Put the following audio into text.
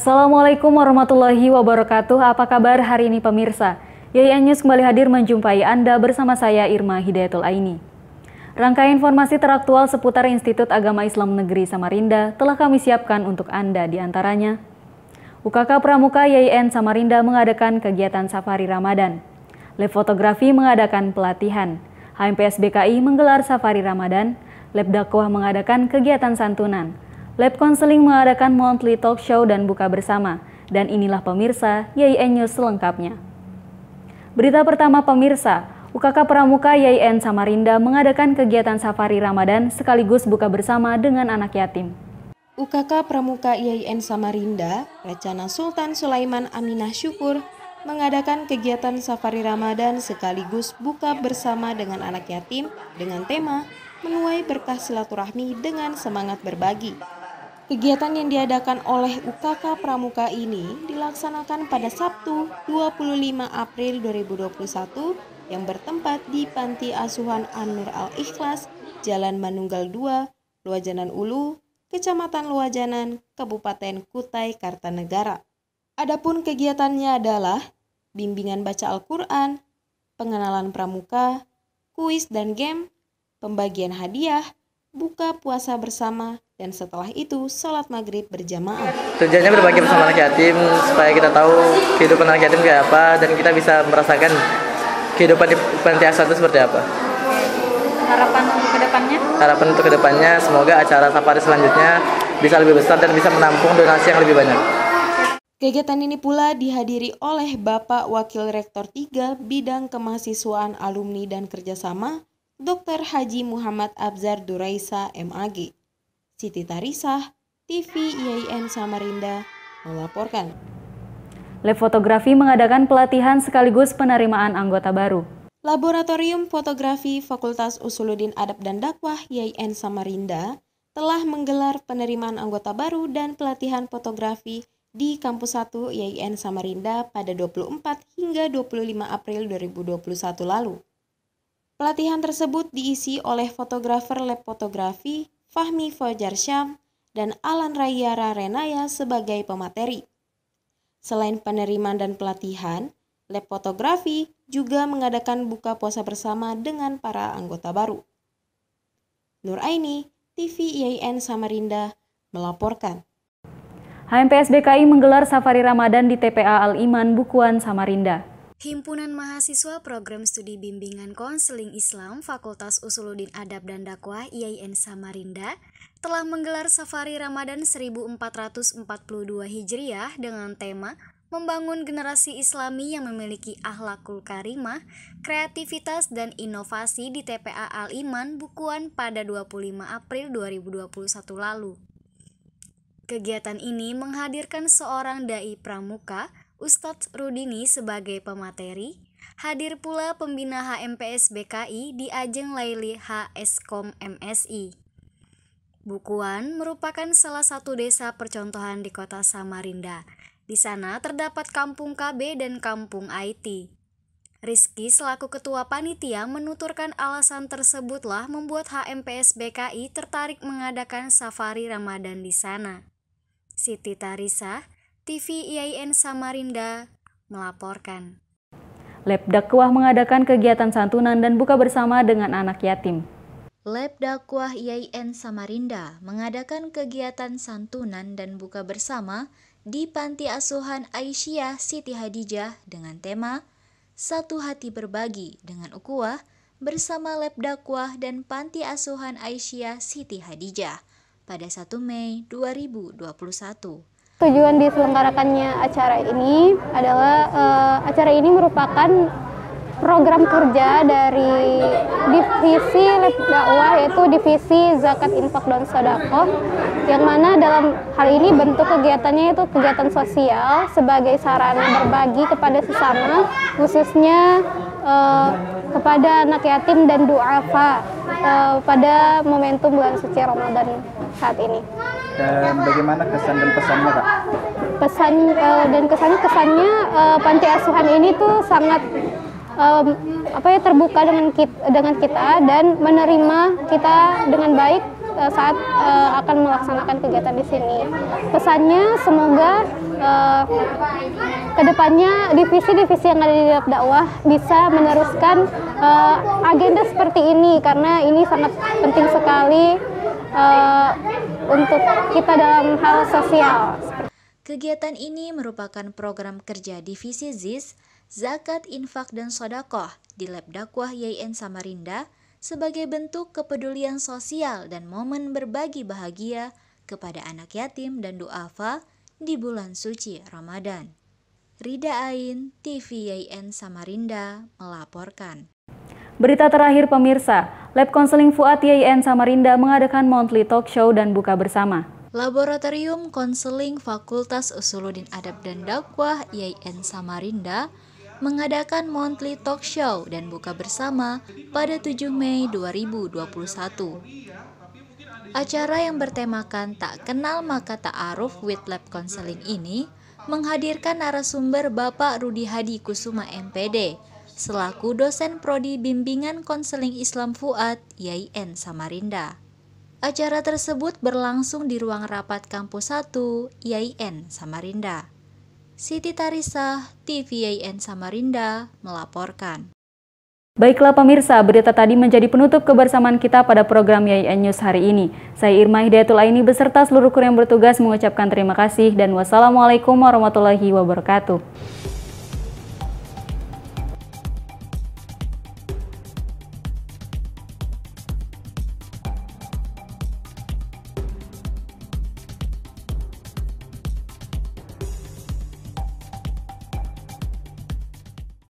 Assalamualaikum warahmatullahi wabarakatuh. Apa kabar hari ini pemirsa? YN News kembali hadir menjumpai Anda bersama saya Irma Hidayatul Aini. Rangkaian informasi teraktual seputar Institut Agama Islam Negeri Samarinda telah kami siapkan untuk Anda di antaranya. UKK Pramuka YN Samarinda mengadakan kegiatan safari Ramadan. Lab Fotografi mengadakan pelatihan. HMPS BKI menggelar safari Ramadan. Lab Dakwah mengadakan kegiatan santunan. Lab Counseling mengadakan monthly talk show dan buka bersama. Dan inilah pemirsa YIN News selengkapnya. Berita pertama pemirsa, UKK Pramuka YIN Samarinda mengadakan kegiatan safari Ramadan sekaligus buka bersama dengan anak yatim. UKK Pramuka YIN Samarinda, rencana Sultan Sulaiman Aminah Syukur, mengadakan kegiatan safari Ramadan sekaligus buka bersama dengan anak yatim dengan tema menuai berkah silaturahmi dengan semangat berbagi. Kegiatan yang diadakan oleh UKK Pramuka ini dilaksanakan pada Sabtu 25 April 2021 yang bertempat di Panti Asuhan Anur Al-Ikhlas, Jalan Manunggal 2, Luajanan Ulu, Kecamatan Luajanan, Kabupaten Kutai, Kartanegara. Adapun kegiatannya adalah bimbingan baca Al-Quran, pengenalan pramuka, kuis dan game, pembagian hadiah, buka puasa bersama, dan setelah itu sholat maghrib berjamaah. Tujuannya berbagi bersama anak yatim supaya kita tahu kehidupan anak yatim kayak apa dan kita bisa merasakan kehidupan di asuhan itu seperti apa. Harapan untuk kedepannya? Harapan untuk kedepannya semoga acara safari selanjutnya bisa lebih besar dan bisa menampung donasi yang lebih banyak. Kegiatan ini pula dihadiri oleh Bapak Wakil Rektor 3 Bidang Kemahasiswaan Alumni dan Kerjasama, Dr. Haji Muhammad Abzar Duraisa MAG. Siti Tarisah, TV IAIN Samarinda, melaporkan. Lab Fotografi mengadakan pelatihan sekaligus penerimaan anggota baru. Laboratorium Fotografi Fakultas Usuluddin Adab dan Dakwah IAIN Samarinda telah menggelar penerimaan anggota baru dan pelatihan fotografi di Kampus 1 IAIN Samarinda pada 24 hingga 25 April 2021 lalu. Pelatihan tersebut diisi oleh fotografer lab fotografi Fahmi Fajar Syam, dan Alan Rayara Renaya sebagai pemateri. Selain penerimaan dan pelatihan, lab fotografi juga mengadakan buka puasa bersama dengan para anggota baru. Nur Aini, TV IAIN Samarinda, melaporkan. HMPSBKI menggelar safari Ramadan di TPA Al-Iman Bukuan, Samarinda. Himpunan Mahasiswa Program Studi Bimbingan Konseling Islam Fakultas Usuluddin Adab dan Dakwah IAIN Samarinda telah menggelar safari Ramadan 1442 Hijriah dengan tema Membangun generasi islami yang memiliki ahlakul karimah, kreativitas dan inovasi di TPA Al-Iman Bukuan pada 25 April 2021 lalu. Kegiatan ini menghadirkan seorang dai pramuka Ustadz Rudini sebagai pemateri, hadir pula pembina HMPS BKI di ajang Laili HSKOM MSI. Bukuan merupakan salah satu desa percontohan di kota Samarinda. Di sana terdapat kampung KB dan kampung IT. Rizky selaku ketua panitia menuturkan alasan tersebutlah membuat HMPS BKI tertarik mengadakan safari Ramadan di sana. Siti Tarisa, TV IAIN Samarinda melaporkan. Lab Dakwah mengadakan kegiatan santunan dan buka bersama dengan anak yatim. Lab Dakwah IAIN Samarinda mengadakan kegiatan santunan dan buka bersama di Panti Asuhan Aisyah Siti Hadijah dengan tema Satu Hati Berbagi dengan Ukuah bersama Lab Dakwah dan Panti Asuhan Aisyah Siti Hadijah pada 1 Mei 2021. Tujuan diselenggarakannya acara ini adalah uh, acara ini merupakan program kerja dari divisi dakwah yaitu divisi zakat infak dan sodako yang mana dalam hal ini bentuk kegiatannya itu kegiatan sosial sebagai sarana berbagi kepada sesama khususnya uh, kepada anak yatim dan duafa uh, pada momentum bulan suci Ramadan saat ini dan eh, bagaimana kesan dan pesannya kak? Pesan uh, dan kesannya kesannya uh, panti asuhan ini tuh sangat um, apa ya terbuka dengan kita, dengan kita dan menerima kita dengan baik uh, saat uh, akan melaksanakan kegiatan di sini. Pesannya semoga uh, kedepannya divisi-divisi yang ada di dakwah bisa meneruskan uh, agenda seperti ini karena ini sangat penting sekali uh, untuk kita dalam hal sosial. Kegiatan ini merupakan program kerja Divisi ZIS, Zakat, Infak, dan Sodakoh di Lab Dakwah YN Samarinda sebagai bentuk kepedulian sosial dan momen berbagi bahagia kepada anak yatim dan du'afa di bulan suci Ramadan. Rida Ain, TV YN Samarinda melaporkan. Berita terakhir pemirsa, Lab Konseling Fuad YIN Samarinda mengadakan monthly talk show dan buka bersama. Laboratorium Konseling Fakultas Usuluddin Adab dan Dakwah YIN Samarinda mengadakan monthly talk show dan buka bersama pada 7 Mei 2021. Acara yang bertemakan Tak Kenal Maka tak Aruf with Lab Konseling ini menghadirkan narasumber Bapak Rudi Hadi Kusuma MPD selaku dosen prodi bimbingan konseling Islam Fuad, YIN Samarinda. Acara tersebut berlangsung di ruang rapat kampus 1 YIN Samarinda. Siti Tarisa, TV TVIN Samarinda melaporkan. Baiklah pemirsa, berita tadi menjadi penutup kebersamaan kita pada program YIN News hari ini. Saya Irma Hidayatul Aini beserta seluruh kru yang bertugas mengucapkan terima kasih dan wassalamualaikum warahmatullahi wabarakatuh.